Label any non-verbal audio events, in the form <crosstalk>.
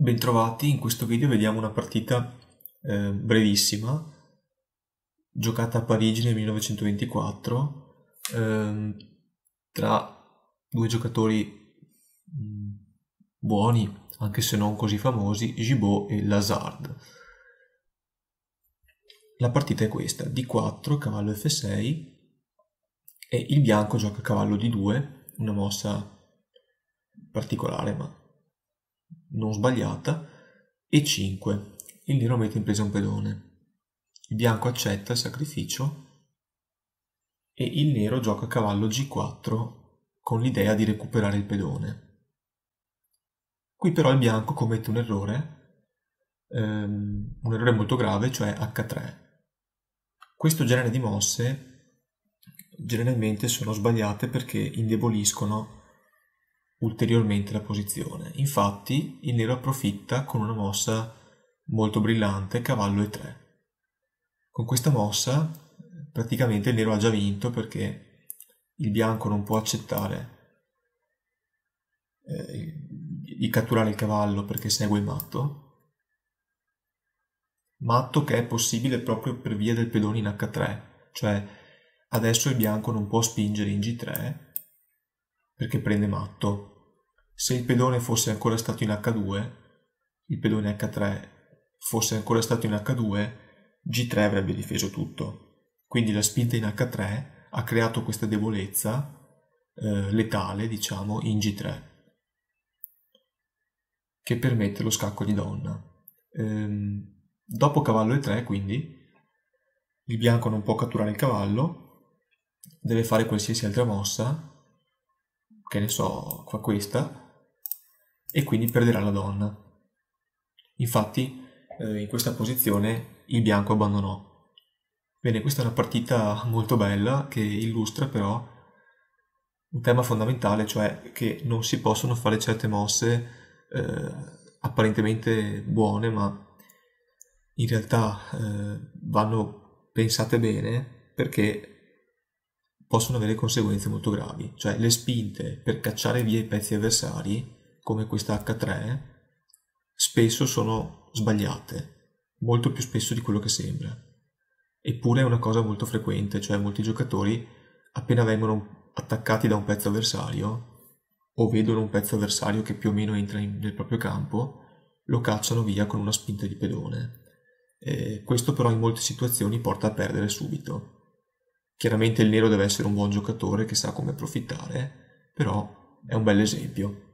Bentrovati, in questo video vediamo una partita eh, brevissima giocata a Parigi nel 1924 ehm, tra due giocatori mm, buoni, anche se non così famosi, Gibaud e Lazard. La partita è questa, D4, cavallo F6 e il bianco gioca cavallo D2, una mossa particolare ma non sbagliata, e 5. Il nero mette in presa un pedone. Il bianco accetta il sacrificio e il nero gioca a cavallo g4 con l'idea di recuperare il pedone. Qui però il bianco commette un errore, ehm, un errore molto grave, cioè h3. Questo genere di mosse generalmente sono sbagliate perché indeboliscono ulteriormente la posizione. Infatti il nero approfitta con una mossa molto brillante cavallo e3. Con questa mossa praticamente il nero ha già vinto perché il bianco non può accettare eh, di catturare il cavallo perché segue il matto. Matto che è possibile proprio per via del pedone in h3, cioè adesso il bianco non può spingere in g3 perché prende matto. Se il pedone fosse ancora stato in H2, il pedone H3 fosse ancora stato in H2, G3 avrebbe difeso tutto. Quindi la spinta in H3 ha creato questa debolezza eh, letale, diciamo, in G3, che permette lo scacco di donna. Ehm, dopo cavallo E3, quindi, il bianco non può catturare il cavallo, deve fare qualsiasi altra mossa che ne so, fa questa, e quindi perderà la donna. Infatti, eh, in questa posizione il bianco abbandonò. Bene, questa è una partita <laughs> molto bella che illustra però un tema fondamentale, cioè che non si possono fare certe mosse eh, apparentemente buone, ma in realtà eh, vanno pensate bene perché possono avere conseguenze molto gravi, cioè le spinte per cacciare via i pezzi avversari, come questa H3, spesso sono sbagliate, molto più spesso di quello che sembra. Eppure è una cosa molto frequente, cioè molti giocatori appena vengono attaccati da un pezzo avversario o vedono un pezzo avversario che più o meno entra in, nel proprio campo, lo cacciano via con una spinta di pedone. Eh, questo però in molte situazioni porta a perdere subito. Chiaramente il nero deve essere un buon giocatore che sa come approfittare, però è un bel esempio.